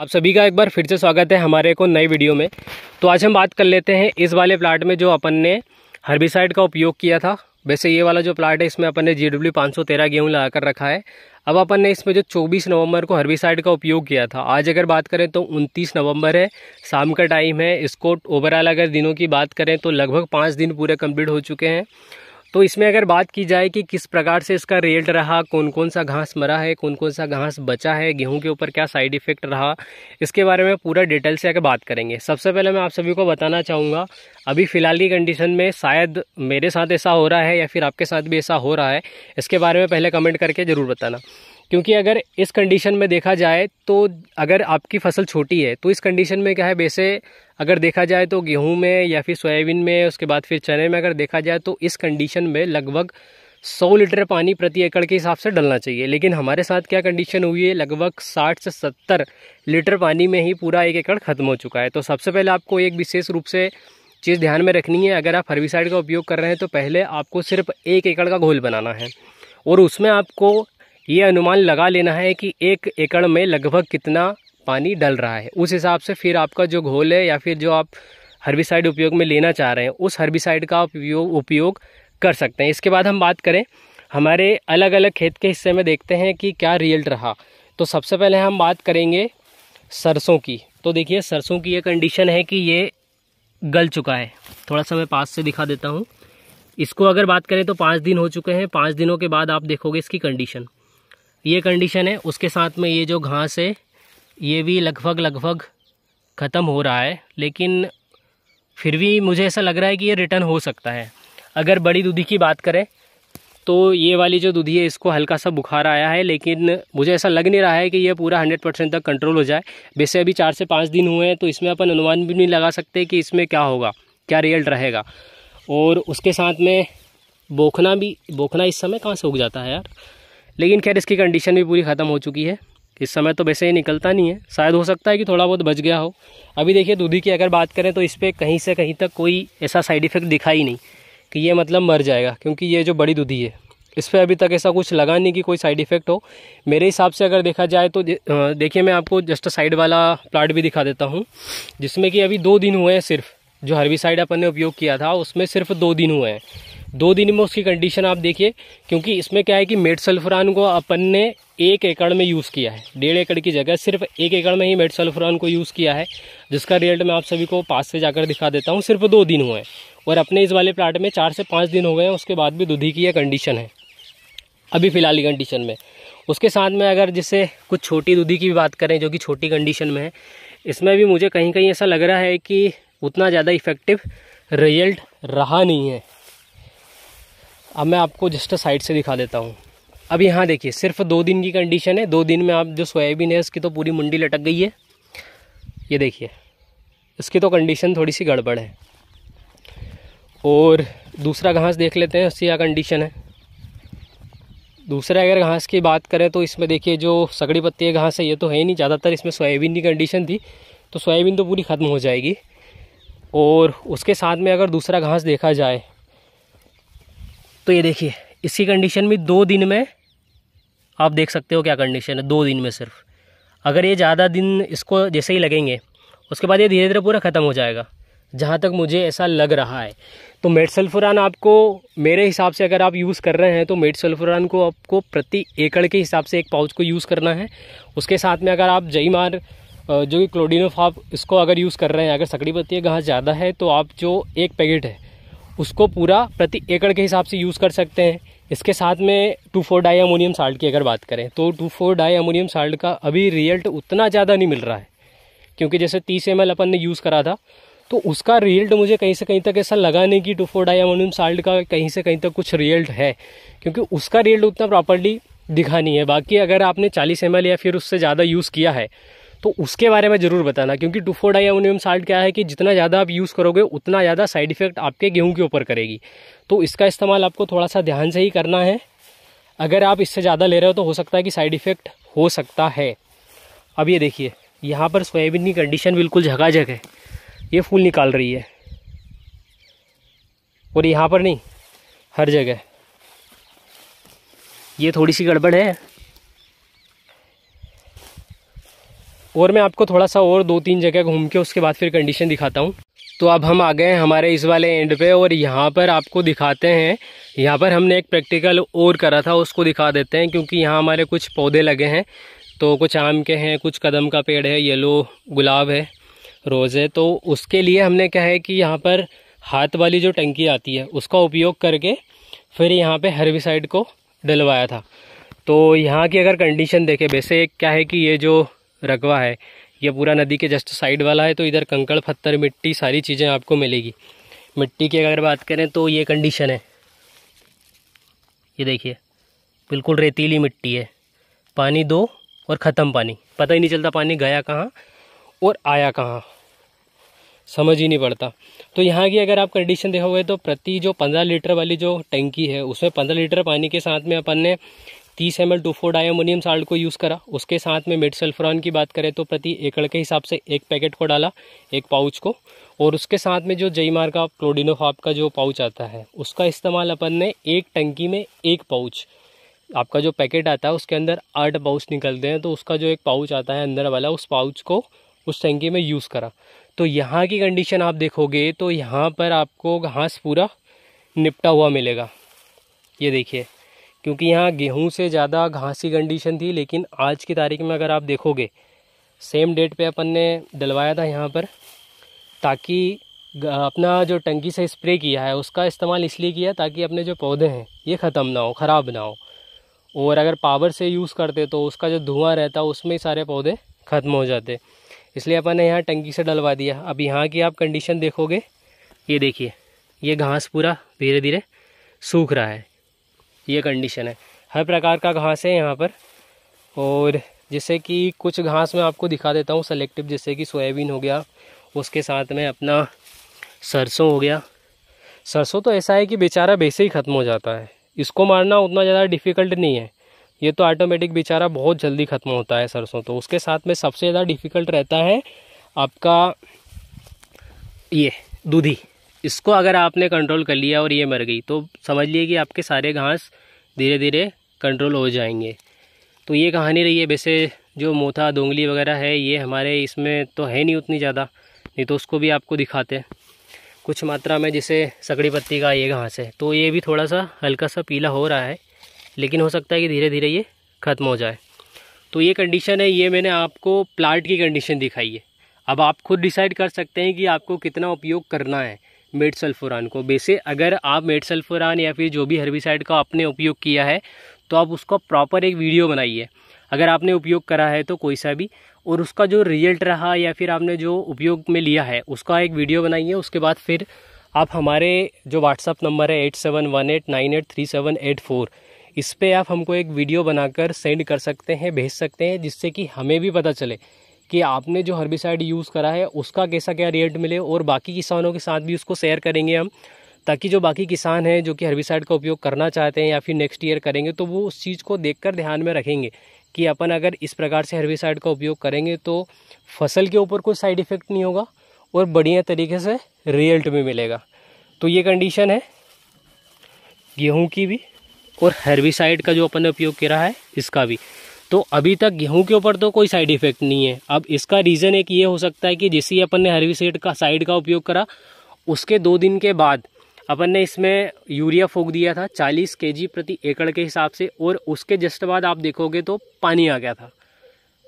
आप सभी का एक बार फिर से स्वागत है हमारे को नए वीडियो में तो आज हम बात कर लेते हैं इस वाले प्लाट में जो अपन ने हर्बिसाइड का उपयोग किया था वैसे ये वाला जो प्लाट है इसमें अपन ने जी डब्ल्यू पाँच सौ तेरह गेहूँ लगाकर रखा है अब अपन ने इसमें जो 24 नवंबर को हर्बिसाइड का उपयोग किया था आज अगर बात करें तो 29 नवंबर है शाम का टाइम है इसको ओवरऑल अगर दिनों की बात करें तो लगभग पाँच दिन पूरे कंप्लीट हो चुके हैं तो इसमें अगर बात की जाए कि किस प्रकार से इसका रेट रहा कौन कौन सा घास मरा है कौन कौन सा घास बचा है गेहूं के ऊपर क्या साइड इफ़ेक्ट रहा इसके बारे में पूरा डिटेल से अगर बात करेंगे सबसे पहले मैं आप सभी को बताना चाहूँगा अभी फ़िलहाल की कंडीशन में शायद मेरे साथ ऐसा हो रहा है या फिर आपके साथ भी ऐसा हो रहा है इसके बारे में पहले कमेंट करके ज़रूर बताना क्योंकि अगर इस कंडीशन में देखा जाए तो अगर आपकी फसल छोटी है तो इस कंडीशन में क्या है वैसे अगर देखा जाए तो गेहूँ में या फिर सोयाबीन में उसके बाद फिर चने में अगर देखा जाए तो इस कंडीशन में लगभग सौ लीटर पानी प्रति एकड़ के हिसाब से डलना चाहिए लेकिन हमारे साथ क्या कंडीशन हुई है लगभग साठ से सत्तर लीटर पानी में ही पूरा एक एकड़ ख़त्म हो चुका है तो सबसे पहले आपको एक विशेष रूप से चीज़ ध्यान में रखनी है अगर आप हर्बिसाइड का उपयोग कर रहे हैं तो पहले आपको सिर्फ एक एकड़ का घोल बनाना है और उसमें आपको ये अनुमान लगा लेना है कि एक एकड़ में लगभग कितना पानी डल रहा है उस हिसाब से फिर आपका जो घोल है या फिर जो आप हर्बिसाइड उपयोग में लेना चाह रहे हैं उस हर्बिसाइड का आप उपयोग कर सकते हैं इसके बाद हम बात करें हमारे अलग अलग खेत के हिस्से में देखते हैं कि क्या रिजल्ट रहा तो सबसे पहले हम बात करेंगे सरसों की तो देखिए सरसों की ये कंडीशन है कि ये गल चुका है थोड़ा सा मैं पास से दिखा देता हूँ इसको अगर बात करें तो पाँच दिन हो चुके हैं पाँच दिनों के बाद आप देखोगे इसकी कंडीशन ये कंडीशन है उसके साथ में ये जो घास है ये भी लगभग लगभग ख़त्म हो रहा है लेकिन फिर भी मुझे ऐसा लग रहा है कि ये रिटर्न हो सकता है अगर बड़ी दूधी की बात करें तो ये वाली जो दूधी है इसको हल्का सा बुखार आया है लेकिन मुझे ऐसा लग नहीं रहा है कि ये पूरा हंड्रेड परसेंट तक कंट्रोल हो जाए वैसे अभी चार से पाँच दिन हुए हैं तो इसमें अपन अनुमान भी नहीं लगा सकते कि इसमें क्या होगा क्या रिजल्ट रहेगा और उसके साथ में बोखना भी बोखना इस समय कहाँ से उग जाता है यार लेकिन खैर इसकी कंडीशन भी पूरी ख़त्म हो चुकी है इस समय तो वैसे ही निकलता नहीं है शायद हो सकता है कि थोड़ा बहुत बच गया हो अभी देखिए दूधी की अगर बात करें तो इस पर कहीं से कहीं तक कोई ऐसा साइड इफ़ेक्ट दिखा ही नहीं कि ये मतलब मर जाएगा क्योंकि ये जो बड़ी दूधी है इस पर अभी तक ऐसा कुछ लगा नहीं कि कोई साइड इफ़ेक्ट हो मेरे हिसाब से अगर देखा जाए तो देखिए मैं आपको जस्ट साइड वाला प्लाट भी दिखा देता हूँ जिसमें कि अभी दो दिन हुए हैं सिर्फ जो हरवी साइड अपन ने उपयोग किया था उसमें सिर्फ दो दिन हुए हैं दो दिन में उसकी कंडीशन आप देखिए क्योंकि इसमें क्या है कि मेट सल्फरान को अपन ने एक एकड़ में यूज़ किया है डेढ़ एकड़ की जगह सिर्फ एक एकड़ में ही मेट सल्फरान को यूज़ किया है जिसका रेट मैं आप सभी को पास से जाकर दिखा देता हूँ सिर्फ दो दिन हुए हैं और अपने इस वाले प्लाट में चार से पाँच दिन हो गए हैं उसके बाद भी दूधी की यह कंडीशन है अभी फ़िलहाल ही कंडीशन में उसके साथ में अगर जिससे कुछ छोटी दूधी की बात करें जो कि छोटी कंडीशन में है इसमें भी मुझे कहीं कहीं ऐसा लग रहा है कि उतना ज़्यादा इफ़ेक्टिव रिजल्ट रहा नहीं है अब मैं आपको जस्ट साइड से दिखा देता हूँ अब यहाँ देखिए सिर्फ दो दिन की कंडीशन है दो दिन में आप जो सोयाबीन है इसकी तो पूरी मुंडी लटक गई है ये देखिए इसकी तो कंडीशन थोड़ी सी गड़बड़ है और दूसरा घास देख लेते हैं उसकी क्या कंडीशन है दूसरा अगर घास की बात करें तो इसमें देखिए जो सगड़ी पत्ती है घास है ये तो है ही नहीं ज़्यादातर इसमें सोयाबीन की कंडीशन थी तो सोयाबीन तो पूरी ख़त्म हो जाएगी और उसके साथ में अगर दूसरा घास देखा जाए तो ये देखिए इसकी कंडीशन में दो दिन में आप देख सकते हो क्या कंडीशन है दो दिन में सिर्फ अगर ये ज़्यादा दिन इसको जैसे ही लगेंगे उसके बाद ये धीरे धीरे पूरा ख़त्म हो जाएगा जहाँ तक मुझे ऐसा लग रहा है तो मेट सल्फुरान आपको मेरे हिसाब से अगर आप यूज़ कर रहे हैं तो मेट सल्फुरान को आपको प्रति एकड़ के हिसाब से एक पाउच को यूज़ करना है उसके साथ में अगर आप जई मार जो कि क्लोडिनोफ आप इसको अगर यूज़ कर रहे हैं अगर सकड़ी पत्ती घास ज़्यादा है तो आप जो एक पैकेट है उसको पूरा प्रति एकड़ के हिसाब से यूज़ कर सकते हैं इसके साथ में two four di ammonium salt की अगर बात करें तो two four di ammonium salt का अभी रिजल्ट उतना ज़्यादा नहीं मिल रहा है क्योंकि जैसे तीस एम अपन ने यूज़ करा था तो उसका रिजल्ट मुझे कहीं से कहीं तक ऐसा लगा नहीं कि two four di ammonium salt का कहीं से कहीं तक कुछ रिजल्ट है क्योंकि उसका रिजल्ट उतना प्रॉपरली दिखा नहीं है बाकी अगर आपने चालीस एम या फिर उससे ज़्यादा यूज़ किया है तो उसके बारे में ज़रूर बताना क्योंकि टू फोर अमोनियम साल्ट क्या है कि जितना ज़्यादा आप यूज़ करोगे उतना ज़्यादा साइड इफ़ेक्ट आपके गेहूँ के ऊपर करेगी तो इसका इस्तेमाल आपको थोड़ा सा ध्यान से ही करना है अगर आप इससे ज़्यादा ले रहे हो तो हो सकता है कि साइड इफ़ेक्ट हो सकता है अब ये देखिए यहाँ पर सोयाबीन की कंडीशन बिल्कुल झकाझक है ये फूल निकाल रही है और यहाँ पर नहीं हर जगह ये थोड़ी सी गड़बड़ है और मैं आपको थोड़ा सा और दो तीन जगह घूम के उसके बाद फिर कंडीशन दिखाता हूँ तो अब हम आ गए हमारे इस वाले एंड पे और यहाँ पर आपको दिखाते हैं यहाँ पर हमने एक प्रैक्टिकल और करा था उसको दिखा देते हैं क्योंकि यहाँ हमारे कुछ पौधे लगे हैं तो कुछ आम के हैं कुछ कदम का पेड़ है येलो गुलाब है रोज़ है तो उसके लिए हमने क्या है कि यहाँ पर हाथ वाली जो टंकी आती है उसका उपयोग करके फिर यहाँ पर हर्बिसाइड को डलवाया था तो यहाँ की अगर कंडीशन देखें वैसे क्या है कि ये जो रकवा है यह पूरा नदी के जस्ट साइड वाला है तो इधर कंकड़ पत्थर मिट्टी सारी चीज़ें आपको मिलेगी मिट्टी की अगर बात करें तो ये कंडीशन है ये देखिए बिल्कुल रेतीली मिट्टी है पानी दो और ख़त्म पानी पता ही नहीं चलता पानी गया कहाँ और आया कहाँ समझ ही नहीं पड़ता तो यहाँ की अगर आप कंडीशन देखोगे तो प्रति जो पंद्रह लीटर वाली जो टंकी है उसमें पंद्रह लीटर पानी के साथ में अपन ने तीस M L two four diammonium salt को यूज़ करा उसके साथ में मेड सल्फ्रॉन की बात करें तो प्रति एकड़ के हिसाब से एक पैकेट को डाला एक पाउच को और उसके साथ में जो जईमार का क्लोडिनोफाप का जो पाउच आता है उसका इस्तेमाल अपन ने एक टंकी में एक पाउच आपका जो पैकेट आता है उसके अंदर आठ पाउच निकलते हैं तो उसका जो एक पाउच आता है अंदर वाला उस पाउच को उस टंकी में यूज़ करा तो यहाँ की कंडीशन आप देखोगे तो यहाँ पर आपको घास पूरा निपटा हुआ मिलेगा ये देखिए क्योंकि यहाँ गेहूँ से ज़्यादा घास की कंडीशन थी लेकिन आज की तारीख में अगर आप देखोगे सेम डेट पे अपन ने डलवाया था यहाँ पर ताकि अपना जो टंकी से स्प्रे किया है उसका इस्तेमाल इसलिए किया ताकि अपने जो पौधे हैं ये ख़त्म ना हो ख़राब ना हो और अगर पावर से यूज़ करते तो उसका जो धुआँ रहता उसमें ही सारे पौधे ख़त्म हो जाते इसलिए अपन ने यहाँ टंकी से डलवा दिया अब यहाँ की आप कंडीशन देखोगे ये देखिए ये घास पूरा धीरे धीरे सूख रहा है ये कंडीशन है हर प्रकार का घास है यहाँ पर और जैसे कि कुछ घास मैं आपको दिखा देता हूँ सेलेक्टिव जैसे कि सोयाबीन हो गया उसके साथ में अपना सरसों हो गया सरसों तो ऐसा है कि बेचारा वैसे ही ख़त्म हो जाता है इसको मारना उतना ज़्यादा डिफ़िकल्ट नहीं है ये तो ऑटोमेटिक बेचारा बहुत जल्दी ख़त्म होता है सरसों तो उसके साथ में सबसे ज़्यादा डिफ़िकल्ट रहता है आपका ये दूधी इसको अगर आपने कंट्रोल कर लिया और ये मर गई तो समझ लिए कि आपके सारे घास धीरे धीरे कंट्रोल हो जाएंगे तो ये कहानी रही है वैसे जो मोथा दोंगली वगैरह है ये हमारे इसमें तो है नहीं उतनी ज़्यादा नहीं तो उसको भी आपको दिखाते कुछ मात्रा में जैसे सकड़ी पत्ती का ये घास है तो ये भी थोड़ा सा हल्का सा पीला हो रहा है लेकिन हो सकता है कि धीरे धीरे ये ख़त्म हो जाए तो ये कंडीशन है ये मैंने आपको प्लाट की कंडीशन दिखाई है अब आप खुद डिसाइड कर सकते हैं कि आपको कितना उपयोग करना है मेड सल्फुरान को वैसे अगर आप मेड सल्फुरान या फिर जो भी हर्बिसाइड का आपने उपयोग किया है तो आप उसका प्रॉपर एक वीडियो बनाइए अगर आपने उपयोग करा है तो कोई सा भी और उसका जो रिजल्ट रहा या फिर आपने जो उपयोग में लिया है उसका एक वीडियो बनाइए उसके बाद फिर आप हमारे जो व्हाट्सअप नंबर है eight seven one eight nine eight three seven eight four इस पर आप हमको एक वीडियो बनाकर सेंड कर सकते हैं भेज सकते हैं जिससे कि हमें भी पता चले कि आपने जो हर्बिसाइड यूज़ करा है उसका कैसा क्या रेट मिले और बाकी किसानों के साथ भी उसको शेयर करेंगे हम ताकि जो बाकी किसान हैं जो कि हर्बिसाइड का उपयोग करना चाहते हैं या फिर नेक्स्ट ईयर करेंगे तो वो उस चीज़ को देख ध्यान में रखेंगे कि अपन अगर इस प्रकार से हर्बिसाइड का उपयोग करेंगे तो फसल के ऊपर कोई साइड इफ़ेक्ट नहीं होगा और बढ़िया तरीके से रिजल्ट भी मिलेगा तो ये कंडीशन है गेहूँ की भी और हर्बिसाइड का जो अपन ने उपयोग किया है इसका भी तो अभी तक गेहूं के ऊपर तो कोई साइड इफेक्ट नहीं है अब इसका रीज़न एक ये हो सकता है कि ही अपन ने हर्बिसाइड का साइड का उपयोग करा उसके दो दिन के बाद अपन ने इसमें यूरिया फूक दिया था 40 केजी प्रति एकड़ के हिसाब से और उसके जस्ट बाद आप देखोगे तो पानी आ गया था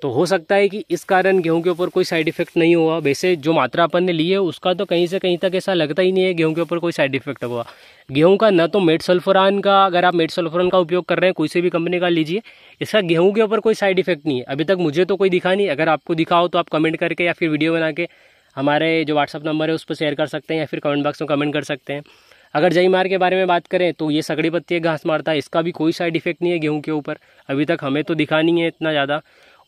तो हो सकता है कि इस कारण गेहूं के ऊपर कोई साइड इफेक्ट नहीं हुआ वैसे जो मात्रा अपन ने ली है उसका तो कहीं से कहीं तक ऐसा लगता ही नहीं है गेहूं के ऊपर कोई साइड इफेक्ट हुआ गेहूं का ना तो मेट सल्फोरान का अगर आप मेट सल्फोरान का उपयोग कर रहे हैं कोई से भी कंपनी का लीजिए इसका गेहूँ के ऊपर कोई साइड इफेक्ट नहीं है अभी तक मुझे तो कोई दिखा नहीं अगर आपको दिखा हो तो आप कमेंट करके या फिर वीडियो बना के हमारे जो व्हाट्सअप नंबर है उस पर शेयर कर सकते हैं या फिर कमेंट बॉक्स में कमेंट कर सकते हैं अगर जई मार के बारे में बात करें तो ये सगड़ी पत्ती घास मारता है इसका भी कोई साइड इफेक्ट नहीं है गेहूँ के ऊपर अभी तक हमें तो दिखा नहीं है इतना ज़्यादा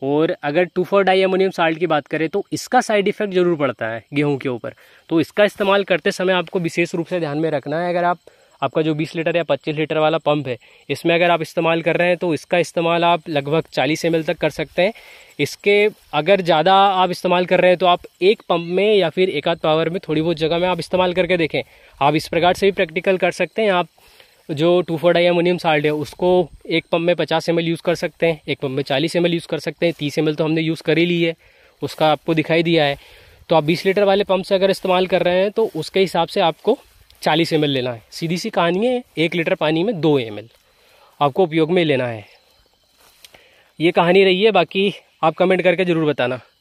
और अगर two four di ammonium salt की बात करें तो इसका साइड इफेक्ट जरूर पड़ता है गेहूं के ऊपर तो इसका इस्तेमाल करते समय आपको विशेष रूप से ध्यान में रखना है अगर आप आपका जो 20 लीटर या 25 लीटर वाला पंप है इसमें अगर आप इस्तेमाल कर रहे हैं तो इसका इस्तेमाल आप लगभग 40 एम तक कर सकते हैं इसके अगर ज़्यादा आप इस्तेमाल कर रहे हैं तो आप एक पंप में या फिर एक आध पावर में थोड़ी बहुत जगह में आप इस्तेमाल करके देखें आप इस प्रकार से भी प्रैक्टिकल कर सकते हैं आप जो two four di ammonium salt है उसको एक पम्प में पचास एम यूज़ कर सकते हैं एक पम्प में चालीस एम यूज़ कर सकते हैं तीस एम तो हमने यूज़ कर ही ली है उसका आपको दिखाई दिया है तो आप बीस लीटर वाले पम्प से अगर इस्तेमाल कर रहे हैं तो उसके हिसाब से आपको चालीस एम लेना है सीधी सी कहानी है एक लीटर पानी में दो एम आपको उपयोग में लेना है ये कहानी रही है बाकी आप कमेंट करके ज़रूर बताना